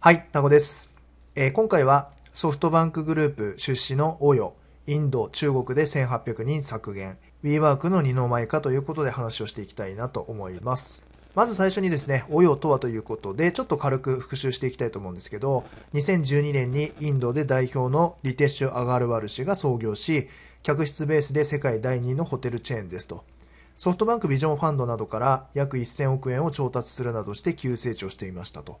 はい、タコです、えー、今回はソフトバンクグループ出資の応用、インド、中国で1800人削減、WeWork の二の舞化ということで話をしていきたいなと思います。まず最初にですね、応用とはということで、ちょっと軽く復習していきたいと思うんですけど、2012年にインドで代表のリテッシュ・アガルワル氏が創業し、客室ベースで世界第2位のホテルチェーンですと。ソフトバンクビジョンファンドなどから約1000億円を調達するなどして急成長していましたと。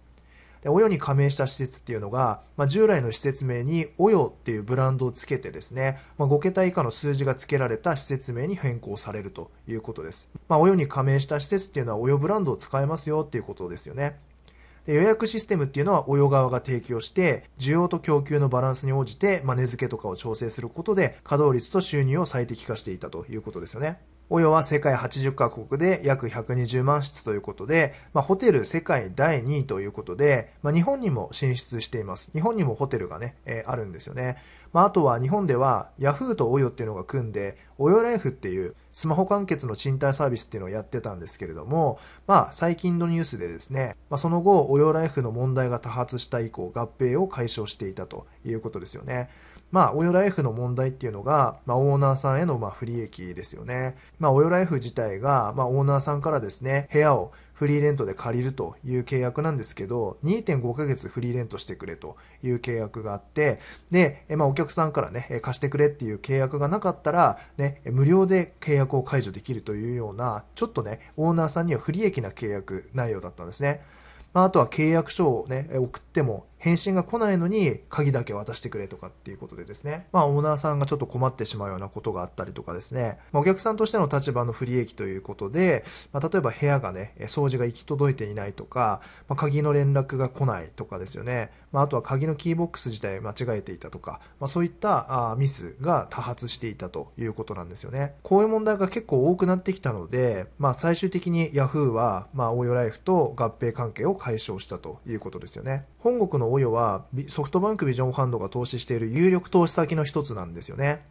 で、およに加盟した施設っていうのが、まあ、従来の施設名におよっていうブランドをつけてですね、まあ、5桁以下の数字が付けられた施設名に変更されるということです。まあ、およに加盟した施設っていうのはおよブランドを使えますよっていうことですよね。で予約システムっていうのは、およ側が提供して、需要と供給のバランスに応じて、まあ、値付けとかを調整することで、稼働率と収入を最適化していたということですよね。およは世界80カ国で約120万室ということで、まあ、ホテル世界第2位ということで、まあ、日本にも進出しています。日本にもホテルがね、えー、あるんですよね。まあ、あとは日本では Yahoo と OYO っていうのが組んで、OYO ライフっていうスマホ完結の賃貸サービスっていうのをやってたんですけれども、まあ、最近のニュースでですね、まあ、その後、OYO ライフの問題が多発した以降、合併を解消していたということですよね。まあ、オヨライフの問題っていうのが、まあ、オーナーさんへの、まあ、不利益ですよね。まあ、オヨライフ自体が、まあ、オーナーさんからですね、部屋をフリーレントで借りるという契約なんですけど、2.5ヶ月フリーレントしてくれという契約があって、で、まあ、お客さんからね、貸してくれっていう契約がなかったら、ね、無料で契約を解除できるというような、ちょっとね、オーナーさんには不利益な契約内容だったんですね。まあ、あとは契約書をね、送っても返信が来ないのに鍵だけ渡してくれとかっていうことでですね、まあオーナーさんがちょっと困ってしまうようなことがあったりとかですね、まあ、お客さんとしての立場の不利益ということで、まあ、例えば部屋がね、掃除が行き届いていないとか、まあ、鍵の連絡が来ないとかですよね、まあ、あとは鍵のキーボックス自体間違えていたとか、まあ、そういったあミスが多発していたということなんですよね。こういう問題が結構多くなってきたので、まあ最終的に Yahoo は、まあ、オーヨライフと合併関係を解消したということですよね。本国のオヨはソフトバンクビジョンファンドが投資している有力投資先の一つなんですよね。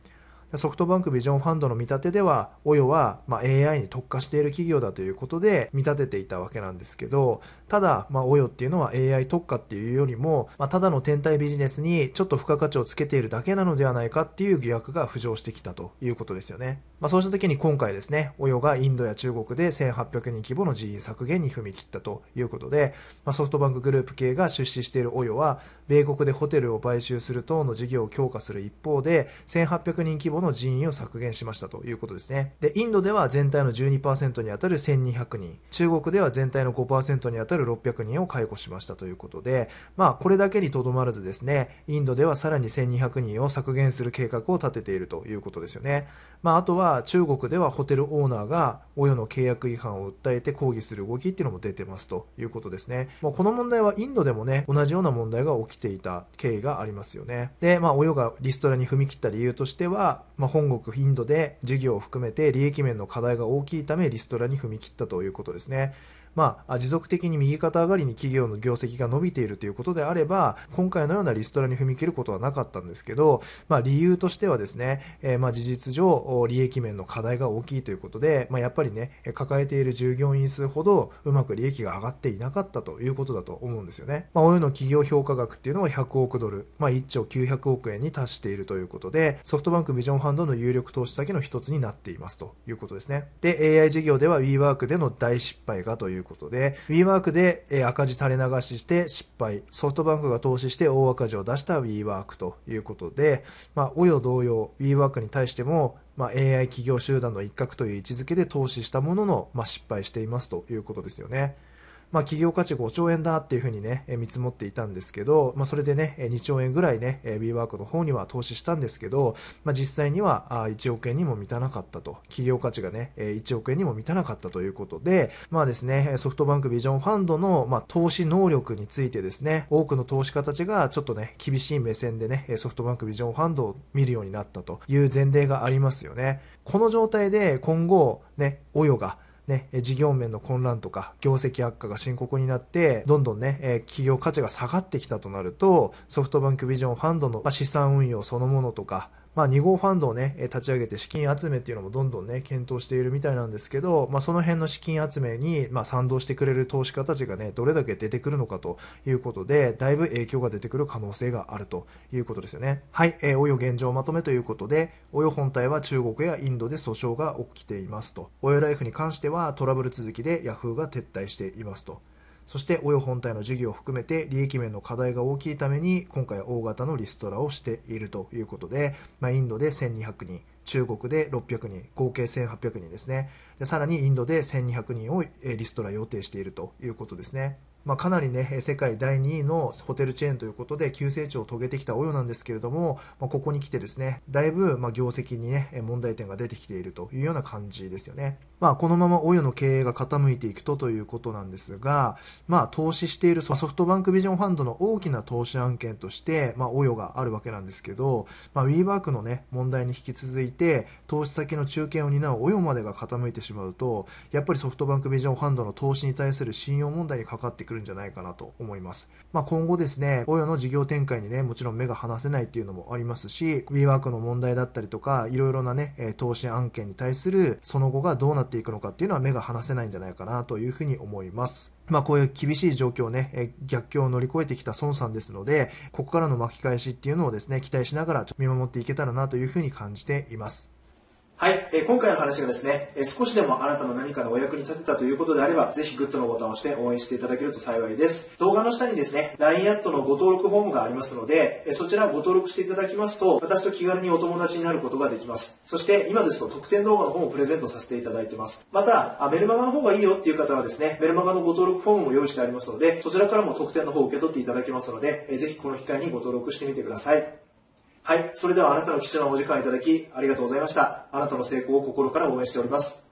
ソフトバンクビジョンファンドの見立てでは、オヨは、ま AI に特化している企業だということで見立てていたわけなんですけど、ただ、まあ、オヨっていうのは AI 特化っていうよりも、まあ、ただの天体ビジネスにちょっと付加価値をつけているだけなのではないかっていう疑惑が浮上してきたということですよね。まあ、そうした時に今回ですね、オヨがインドや中国で1800人規模の人員削減に踏み切ったということで、まあ、ソフトバンクグループ系が出資しているオヨは、米国でホテルを買収する等の事業を強化する一方で、1800人規模の人員を削減しましたということですね。で、インドでは全体の12%に当たる1200人、中国では全体の5%に当たる600人を解雇しましたということで、まあ、これだけにとどまらずですね、インドではさらに1200人を削減する計画を立てているということですよね。まあ、あとはは中国ではホテルオーナーが親の契約違反を訴えて抗議する動きっていうのも出てますということですね。もうこの問題はインドでもね、同じような問題が起きていた経緯がありますよね。で、まあ、親がリストラに踏み切った理由としては、まあ、本国インドで事業を含めて利益面の課題が大きいためリストラに踏み切ったということですね。まあ、持続的に右肩上がりに企業の業績が伸びているということであれば、今回のようなリストラに踏み切ることはなかったんですけど、まあ、理由としてはですね、えー、まあ、事実上、利益面の課題が大きいということで、まあ、やっぱりね、抱えている従業員数ほどうまく利益が上がっていなかったということだと思うんですよね。まあ、OU の企業評価額っていうのは100億ドル、まあ、1兆900億円に達しているということで、ソフトバンクビジョンファンドの有力投資先の一つになっていますということですね。で、AI 事業では WeWork での大失敗がということで、WeWork で赤字垂れ流しして失敗、ソフトバンクが投資して大赤字を出した WeWork ということで、まあ、およ同様、WeWork に対してもまあ、AI 企業集団の一角という位置づけで投資したものの、まあ、失敗していますということですよね。まあ、企業価値5兆円だっていうふうにね、見積もっていたんですけど、まあ、それでね、2兆円ぐらいね、WeWork の方には投資したんですけど、まあ、実際には1億円にも満たなかったと、企業価値がね、1億円にも満たなかったということで、まあですね、ソフトバンクビジョンファンドの、まあ、投資能力についてですね、多くの投資家たちがちょっとね、厳しい目線でね、ソフトバンクビジョンファンドを見るようになったという前例がありますよね。この状態で今後、ね、オヨが、ね、事業面の混乱とか、業績悪化が深刻になって、どんどんね、え企業価値が下がってきたとなると、ソフトバンクビジョンファンドの、ま資産運用そのものとか、まあ、2号ファンドをね、立ち上げて資金集めっていうのもどんどんね、検討しているみたいなんですけど、まあ、その辺の資金集めに、まあ、賛同してくれる投資家たちがね、どれだけ出てくるのかということで、だいぶ影響が出てくる可能性があるということですよね。はい、えー、およ現状まとめということで、およ本体は中国やインドで訴訟が起きていますと。およライフに関してはトラブル続きでヤフーが撤退していますと。そして親本体の事業を含めて利益面の課題が大きいために今回大型のリストラをしているということで、まあ、インドで1200人中国で600人合計1800人ですねでさらにインドで1200人をリストラ予定しているということですねまあ、かなりね、世界第2位のホテルチェーンということで、急成長を遂げてきたオヨなんですけれども、まあ、ここに来てですね、だいぶ、まあ、業績にね、問題点が出てきているというような感じですよね。まあ、このままオヨの経営が傾いていくとということなんですが、まあ、投資しているソフトバンクビジョンファンドの大きな投資案件として、まあ、オヨがあるわけなんですけど、まあ、ウィー o ークのね、問題に引き続いて、投資先の中堅を担うオヨまでが傾いてしまうと、やっぱりソフトバンクビジョンファンドの投資に対する信用問題にかかってくるるんじゃないかなと思います。まあ、今後ですね、親の事業展開にね、もちろん目が離せないっていうのもありますし、ウィーワークの問題だったりとか、いろいろなね、投資案件に対するその後がどうなっていくのかっていうのは目が離せないんじゃないかなというふうに思います。まあこういう厳しい状況をね、逆境を乗り越えてきた孫さんですので、ここからの巻き返しっていうのをですね、期待しながら見守っていけたらなというふうに感じています。はい、えー、今回の話がですね、えー、少しでもあなたの何かのお役に立てたということであれば、ぜひグッドのボタンを押して応援していただけると幸いです。動画の下にですね、LINE アットのご登録フォームがありますので、えー、そちらご登録していただきますと、私と気軽にお友達になることができます。そして、今ですと特典動画の方もプレゼントさせていただいてます。また、あメルマガの方がいいよっていう方はですね、メルマガのご登録フォームも用意してありますので、そちらからも特典の方を受け取っていただけますので、えー、ぜひこの機会にご登録してみてください。はい、それではあなたの貴重なお時間いただきありがとうございました。あなたの成功を心から応援しております。